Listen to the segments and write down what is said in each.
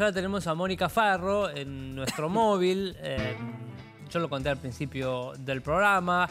Ahora tenemos a Mónica Farro en nuestro móvil. Em, yo lo conté al principio del programa.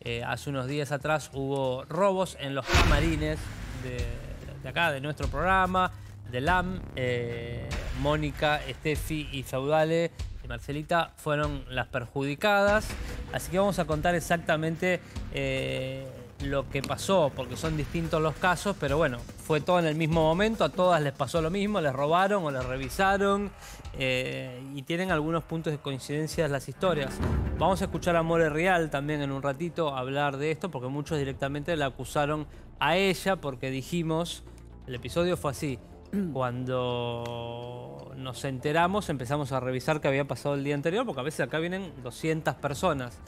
Eh, hace unos días atrás hubo robos en los camarines de, acá, de nuestro programa, de LAM. Eh, Mónica, Estefi y Saudale y Marcelita fueron las perjudicadas. Así que vamos a contar exactamente eh, lo que pasó, porque son distintos los casos, pero bueno, fue todo en el mismo momento, a todas les pasó lo mismo, les robaron o les revisaron eh, y tienen algunos puntos de coincidencia las historias. Vamos a escuchar a More Real también en un ratito hablar de esto, porque muchos directamente la acusaron a ella, porque dijimos, el episodio fue así, cuando nos enteramos empezamos a revisar qué había pasado el día anterior, porque a veces acá vienen 200 personas.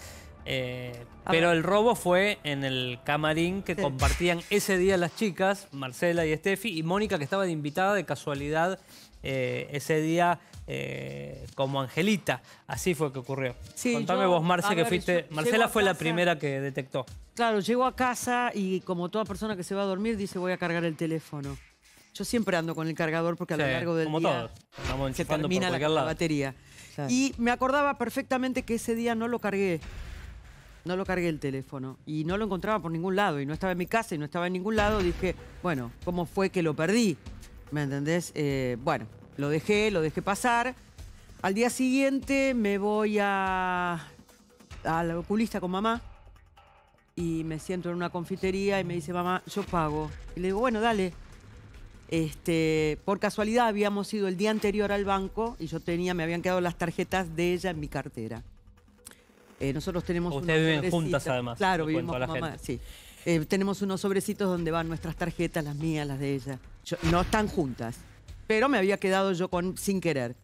Eh, pero el robo fue en el camarín que compartían ese día las chicas, Marcela y Steffi, y Mónica que estaba de invitada de casualidad eh, ese día eh, como Angelita. Así fue que ocurrió. Contame vos, Marce, que fuiste... Marcela fue la primera que detectó. Claro, llegó a casa y como toda persona que se va a dormir dice voy a cargar el teléfono. Yo siempre ando con el cargador porque a lo largo del día se termina la, batería. Y me acordaba perfectamente que ese día no lo cargué no lo cargué el teléfono y no lo encontraba por ningún lado y no estaba en mi casa y no estaba en ningún lado. Dije, bueno, ¿cómo fue que lo perdí? ¿Me entendés? Eh, bueno, lo dejé, lo dejé pasar. Al día siguiente me voy a la oculista con mamá y me siento en una confitería y me dice, mamá, yo pago. Y le digo, bueno, dale. Este, por casualidad habíamos ido el día anterior al banco y yo tenía, me habían quedado las tarjetas de ella en mi cartera. Eh, nosotros tenemos Ustedes juntas además. Claro, vivimos mamá, sí. Eh, tenemos unos sobrecitos donde van nuestras tarjetas, las mías, las de ella. no están juntas, pero me había quedado yo con sin querer.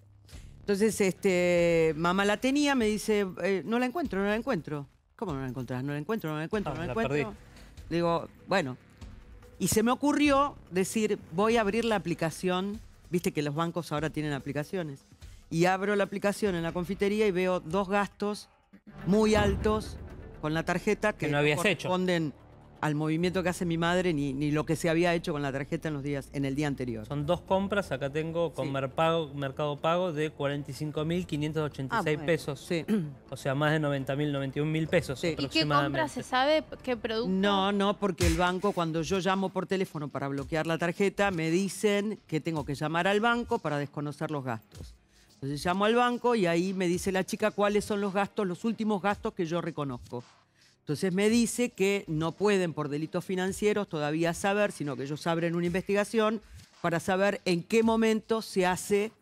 Entonces, este, mamá la tenía, me dice, eh, no la encuentro, no la encuentro. ¿Cómo no la encontrás? No la encuentro, no la encuentro, ah, no la, encuentro. digo, bueno. Y se me ocurrió decir, voy a abrir la aplicación. Viste que los bancos ahora tienen aplicaciones. Y abro la aplicación en la confitería y veo dos gastos muy altos con la tarjeta que, no habías corresponden al movimiento que hace mi madre ni, ni, lo que se había hecho con la tarjeta en los días en el día anterior. Son dos compras, acá tengo con mercado, Pago de 45.586 ah, pesos. Sí. O sea, más de 90.000, 91.000 pesos sí. aproximadamente. ¿Y qué compra se sabe qué producto? No, no, porque el banco cuando yo llamo por teléfono para bloquear la tarjeta me dicen que tengo que llamar al banco para desconocer los gastos. Entonces llamo al banco y ahí me dice la chica cuáles son los gastos, los últimos gastos que yo reconozco. Entonces me dice que no pueden por delitos financieros todavía saber, sino que ellos abren una investigación para saber en qué momento se hace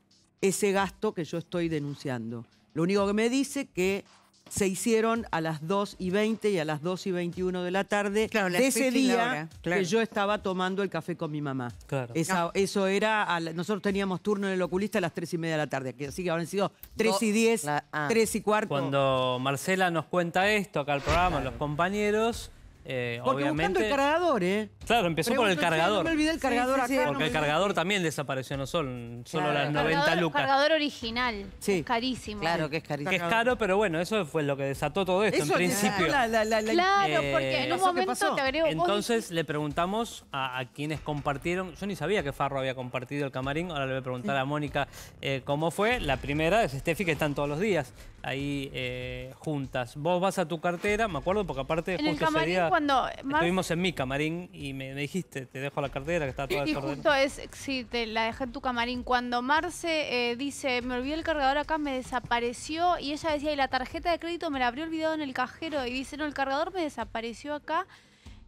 ese gasto que yo estoy denunciando. Lo único que me dice que se hicieron a las 2 y 20 y a las 2 y 21 de la tarde de ese día que yo estaba tomando el café con mi mamá. Ah. Eso era, nosotros teníamos turno en el oculista a las 3 y media de la tarde, así que habrán sido 3 y 10, 3 ah. y cuarto. Cuando Marcela nos cuenta esto acá al programa, los compañeros... Eh, porque obviamente, buscando el cargador, ¿eh? Claro, empezó con el cargador. No me olvidé el cargador sí, Porque el cargador también desapareció, no son solo las 90 lucas. El cargador original, carísimo. Claro que es carísimo. Que es caro, pero bueno, eso fue lo que desató todo esto en principio. claro, eh, porque en un momento te Entonces le preguntamos a, quienes compartieron... Yo ni sabía que Farro había compartido el camarín. Ahora le voy a preguntar a Mónica eh, cómo fue. La primera es Steffi, que están todos los días ahí juntas. Vos vas a tu cartera, me acuerdo, porque aparte justo cuando... Estuvimos en mi camarín y me, dijiste, te dejo la cartera que está toda Y justo es, sí, te la dejé en tu camarín, cuando Marce eh, dice, me olvidé el cargador acá, me desapareció, y ella decía, y la tarjeta de crédito me la habría olvidado en el cajero, y dice, no, el cargador me desapareció acá,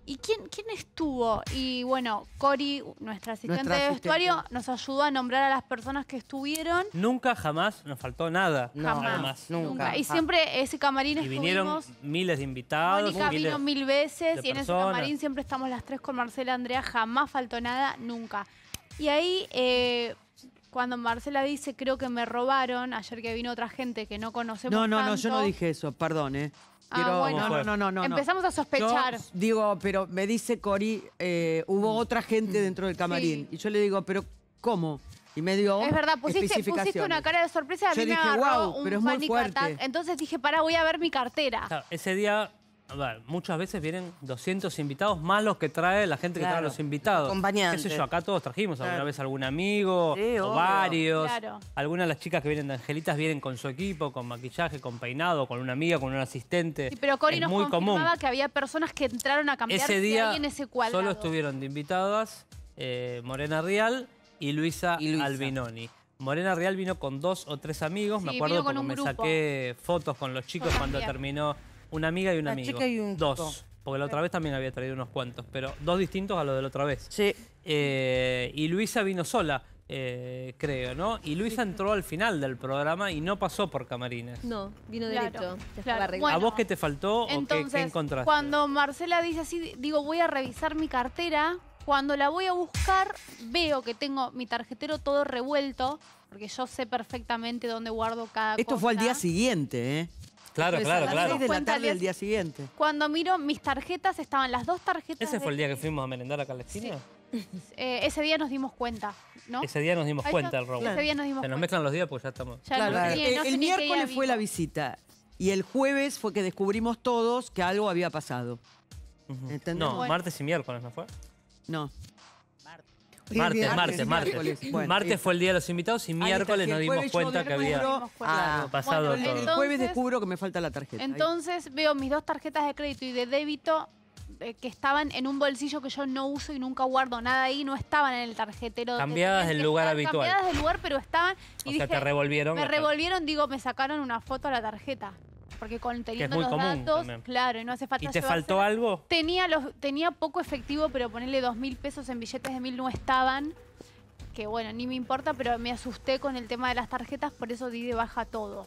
¿Y quién, estuvo? Y bueno, Cori, nuestra asistente de vestuario, nos ayudó a nombrar a las personas que estuvieron. Nunca, jamás nos faltó nada. jamás. Nunca. Y ah. siempre ese camarín Y vinieron miles de invitados. Mónica vino mil veces y en ese camarín siempre estamos las tres con Marcela Andrea. Jamás faltó nada, nunca. Y ahí, eh, cuando Marcela dice, creo que me robaron, ayer que vino otra gente que no conocemos No, no, no, yo no dije eso, perdón, ¿eh? Ah, bueno, no, no, no, Empezamos a sospechar. digo, pero me dice Cori, eh, hubo mm. otra gente dentro del camarín. Y yo le digo, pero ¿cómo? Y me dio Es verdad, pusiste, una cara de sorpresa. A me agarró un pero es muy fuerte. Entonces dije, pará, voy a ver mi cartera. ese día a ver, muchas veces vienen 200 invitados más los que trae la gente que trae los invitados. Acompañantes. ¿Qué sé yo? Acá todos trajimos alguna vez algún amigo, o varios. Algunas de las chicas que vienen de Angelitas vienen con su equipo, con maquillaje, con peinado, con una amiga, con un asistente. pero Cori nos muy que había personas que entraron a cambiar ese día en ese Solo estuvieron de invitadas eh, Morena Real y Luisa, Albinoni. Morena Real vino con dos o tres amigos. me acuerdo cuando me saqué fotos con los chicos cuando terminó una amiga y un Una amiga. un Dos. Porque la otra vez también había traído unos cuantos, pero dos distintos a lo de la otra vez. Sí. Eh, y Luisa vino sola, eh, creo, ¿no? Y Luisa entró al final del programa y no pasó por camarines. No, vino directo. ¿A vos qué te faltó o qué- Entonces, cuando Marcela dice así, digo, voy a revisar mi cartera. Cuando la voy a buscar, veo que tengo mi tarjetero todo revuelto, porque yo sé perfectamente dónde guardo cada cosa. Esto fue al día siguiente, ¿eh? Claro, claro, claro. de la día siguiente. Cuando miro mis tarjetas, estaban las dos tarjetas. ¿Ese fue el día que fuimos a merendar a Calestina? Eh, ese día nos dimos cuenta, ¿no? Ese día nos dimos cuenta del robo. Ese día nos dimos Se nos mezclan los días porque ya estamos... Claro, eh, el, miércoles fue la visita y el jueves fue que descubrimos todos que algo había pasado. No, martes y miércoles, ¿no fue? No, Martes, martes, martes. martes fue el día de los invitados y miércoles nos dimos cuenta que había pasado todo. El jueves descubro que me falta la tarjeta. Entonces veo mis dos tarjetas de crédito y de débito eh, que estaban en un bolsillo que yo no uso y nunca guardo nada ahí, no estaban en el tarjetero. Cambiadas del lugar habitual. Cambiadas del lugar, pero estaban. Y o sea, te revolvieron. Me revolvieron, digo, me sacaron una foto a la tarjeta porque con teniendo los datos, claro, y no hace falta. ¿Y te faltó algo? Tenía tenía poco efectivo, pero ponerle dos mil pesos en billetes de mil no estaban. Que bueno, ni me importa, pero me asusté con el tema de las tarjetas, por eso di de baja todo.